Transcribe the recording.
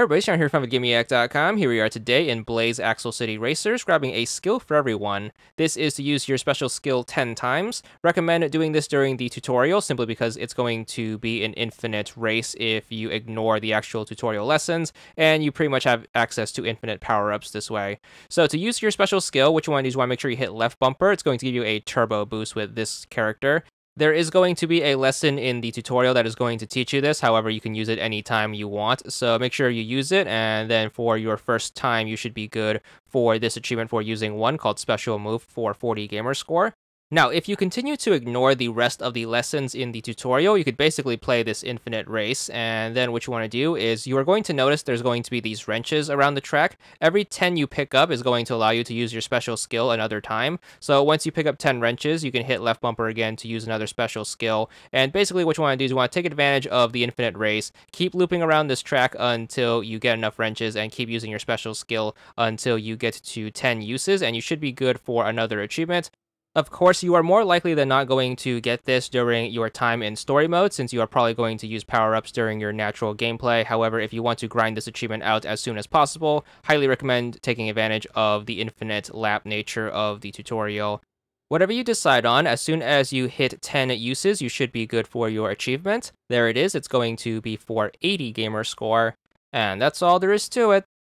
everybody, Sean here from GimmeAct.com. Here we are today in Blaze Axle City Racers, grabbing a skill for everyone. This is to use your special skill 10 times. Recommend doing this during the tutorial, simply because it's going to be an infinite race if you ignore the actual tutorial lessons, and you pretty much have access to infinite power-ups this way. So to use your special skill, which you want to do you want to make sure you hit left bumper. It's going to give you a turbo boost with this character. There is going to be a lesson in the tutorial that is going to teach you this. However, you can use it anytime you want. So make sure you use it. And then for your first time, you should be good for this achievement for using one called Special Move for 40 Gamer Score. Now, if you continue to ignore the rest of the lessons in the tutorial, you could basically play this infinite race, and then what you want to do is you are going to notice there's going to be these wrenches around the track. Every 10 you pick up is going to allow you to use your special skill another time. So once you pick up 10 wrenches, you can hit left bumper again to use another special skill. And basically what you want to do is you want to take advantage of the infinite race, keep looping around this track until you get enough wrenches, and keep using your special skill until you get to 10 uses, and you should be good for another achievement. Of course, you are more likely than not going to get this during your time in story mode, since you are probably going to use power-ups during your natural gameplay. However, if you want to grind this achievement out as soon as possible, highly recommend taking advantage of the infinite lap nature of the tutorial. Whatever you decide on, as soon as you hit 10 uses, you should be good for your achievement. There it is, it's going to be for 80 gamer score. And that's all there is to it.